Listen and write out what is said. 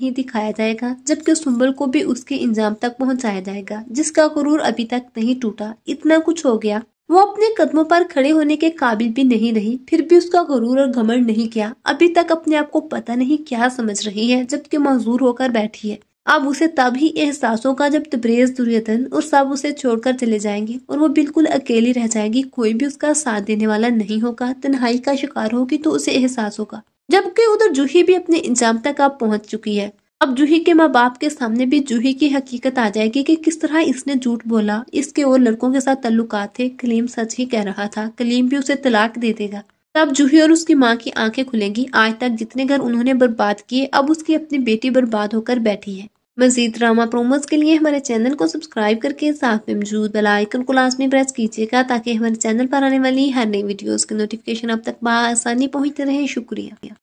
ही दिखाया जाएगा जबकि सुंबल को भी उसके इंजाम तक पहुंचाया जाएगा जिसका गुरूर अभी तक नहीं टूटा इतना कुछ हो गया वो अपने कदमों पर खड़े होने के काबिल भी नहीं रही फिर भी उसका गुरूर और घमंड नहीं किया अभी तक अपने आप को पता नहीं क्या समझ रही है जबकि मजदूर होकर बैठी है अब उसे तभी एहसासों का जब तब्रेज दुर्योधन और सब उसे छोड़कर चले जाएंगे और वो बिल्कुल अकेली रह जाएगी कोई भी उसका साथ देने वाला नहीं होगा तन्हाई का शिकार होगी तो उसे एहसास होगा जबकि उधर जूही भी अपने इंजाम तक आप पहुंच चुकी है अब जूही के माँ बाप के सामने भी जूही की हकीकत आ जाएगी कि किस तरह इसने झूठ बोला इसके और लड़कों के साथ तल्लुकात थे कलीम सच ही कह रहा था कलीम भी उसे तलाक दे देगा तब जूही और उसकी माँ की आंखें खुलेंगी आज तक जितने घर उन्होंने बर्बाद किए अब उसकी अपनी बेटी बर्बाद होकर बैठी है मजीद ड्रामा प्रोमोज के लिए हमारे चैनल को सब्सक्राइब करके साथ में मौजूद बेल आइकन को लाजमी प्रेस कीजिएगा ताकि हमारे चैनल पर आने वाली हर नई वीडियोस की नोटिफिकेशन आप तक बआसानी पहुंचते रहे शुक्रिया